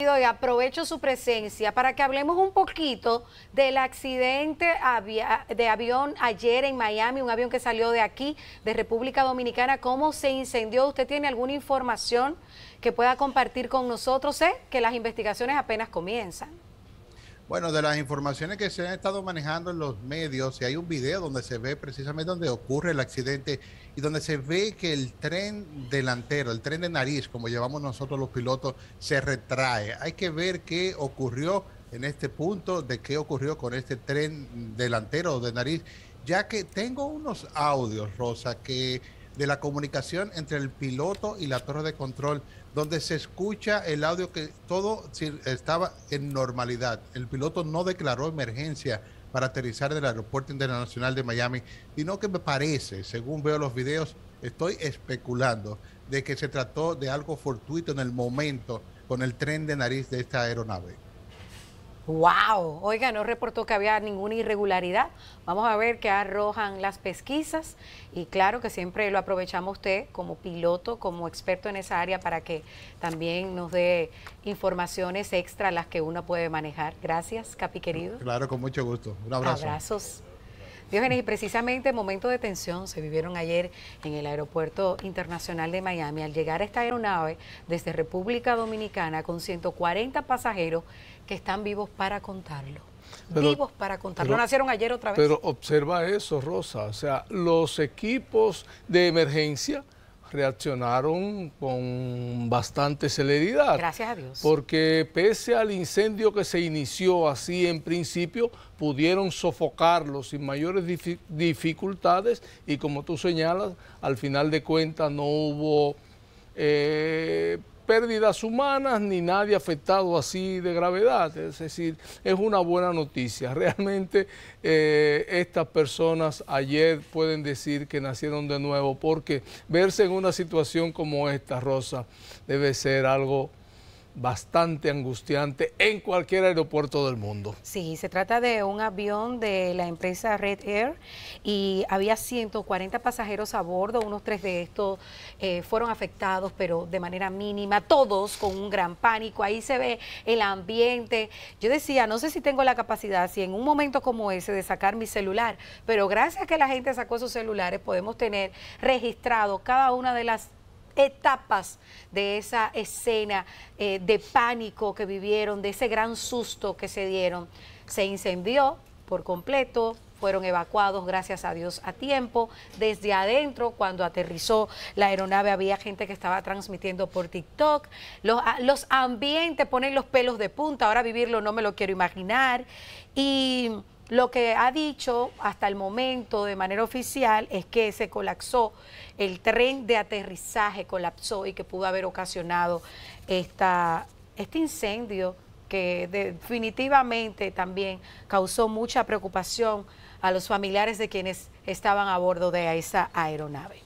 Y aprovecho su presencia para que hablemos un poquito del accidente de avión ayer en Miami, un avión que salió de aquí, de República Dominicana. ¿Cómo se incendió? ¿Usted tiene alguna información que pueda compartir con nosotros? Sé que las investigaciones apenas comienzan. Bueno, de las informaciones que se han estado manejando en los medios, y hay un video donde se ve precisamente donde ocurre el accidente y donde se ve que el tren delantero, el tren de nariz, como llevamos nosotros los pilotos, se retrae. Hay que ver qué ocurrió en este punto, de qué ocurrió con este tren delantero de nariz, ya que tengo unos audios, Rosa, que de la comunicación entre el piloto y la torre de control, donde se escucha el audio que todo estaba en normalidad. El piloto no declaró emergencia para aterrizar del Aeropuerto Internacional de Miami, sino que me parece, según veo los videos, estoy especulando de que se trató de algo fortuito en el momento con el tren de nariz de esta aeronave. ¡Wow! Oiga, no reportó que había ninguna irregularidad. Vamos a ver qué arrojan las pesquisas y claro que siempre lo aprovechamos usted como piloto, como experto en esa área para que también nos dé informaciones extra las que uno puede manejar. Gracias, Capi querido. Claro, con mucho gusto. Un abrazo. Abrazos y precisamente momento de tensión se vivieron ayer en el Aeropuerto Internacional de Miami al llegar esta aeronave desde República Dominicana con 140 pasajeros que están vivos para contarlo. vivos para contarlo. nacieron ayer otra vez. Pero observa eso, Rosa. O sea, los equipos de emergencia reaccionaron con bastante celeridad. Gracias a Dios. Porque pese al incendio que se inició así en principio, pudieron sofocarlo sin mayores dificultades y como tú señalas, al final de cuentas no hubo... Eh, pérdidas humanas ni nadie afectado así de gravedad. Es decir, es una buena noticia. Realmente eh, estas personas ayer pueden decir que nacieron de nuevo porque verse en una situación como esta, Rosa, debe ser algo bastante angustiante en cualquier aeropuerto del mundo. Sí, se trata de un avión de la empresa Red Air y había 140 pasajeros a bordo, unos tres de estos eh, fueron afectados, pero de manera mínima, todos con un gran pánico, ahí se ve el ambiente. Yo decía, no sé si tengo la capacidad, si en un momento como ese, de sacar mi celular, pero gracias a que la gente sacó sus celulares, podemos tener registrado cada una de las etapas de esa escena eh, de pánico que vivieron, de ese gran susto que se dieron. Se incendió por completo, fueron evacuados, gracias a Dios, a tiempo. Desde adentro, cuando aterrizó la aeronave, había gente que estaba transmitiendo por TikTok. Los, los ambientes ponen los pelos de punta, ahora vivirlo no me lo quiero imaginar. Y lo que ha dicho hasta el momento de manera oficial es que se colapsó, el tren de aterrizaje colapsó y que pudo haber ocasionado esta, este incendio que definitivamente también causó mucha preocupación a los familiares de quienes estaban a bordo de esa aeronave.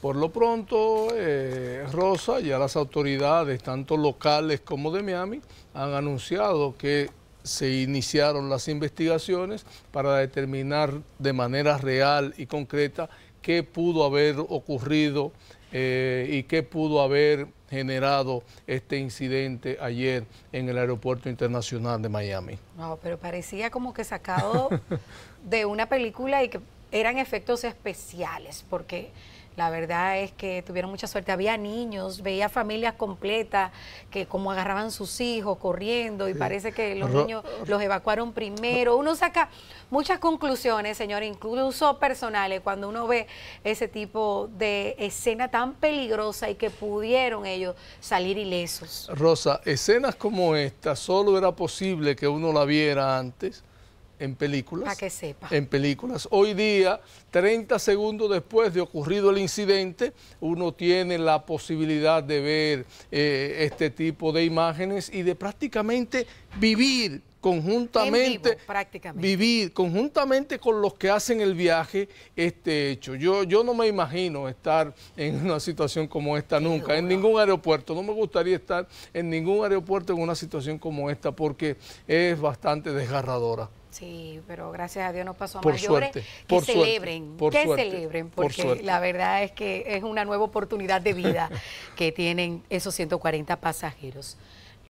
Por lo pronto, eh, Rosa, ya las autoridades, tanto locales como de Miami, han anunciado que se iniciaron las investigaciones para determinar de manera real y concreta qué pudo haber ocurrido eh, y qué pudo haber generado este incidente ayer en el Aeropuerto Internacional de Miami. No, pero parecía como que sacado de una película y que eran efectos especiales, porque la verdad es que tuvieron mucha suerte. Había niños, veía familias completas que como agarraban sus hijos corriendo y parece que los niños los evacuaron primero. Uno saca muchas conclusiones, señor, incluso personales, cuando uno ve ese tipo de escena tan peligrosa y que pudieron ellos salir ilesos. Rosa, escenas como esta solo era posible que uno la viera antes en películas. Para que sepa. En películas. Hoy día, 30 segundos después de ocurrido el incidente, uno tiene la posibilidad de ver eh, este tipo de imágenes y de prácticamente vivir conjuntamente vivir conjuntamente con los que hacen el viaje este hecho. Yo yo no me imagino estar en una situación como esta nunca, en ningún aeropuerto. No me gustaría estar en ningún aeropuerto en una situación como esta porque es bastante desgarradora. Sí, pero gracias a Dios nos pasó a mayores que celebren, que celebren, porque la verdad es que es una nueva oportunidad de vida que tienen esos 140 pasajeros.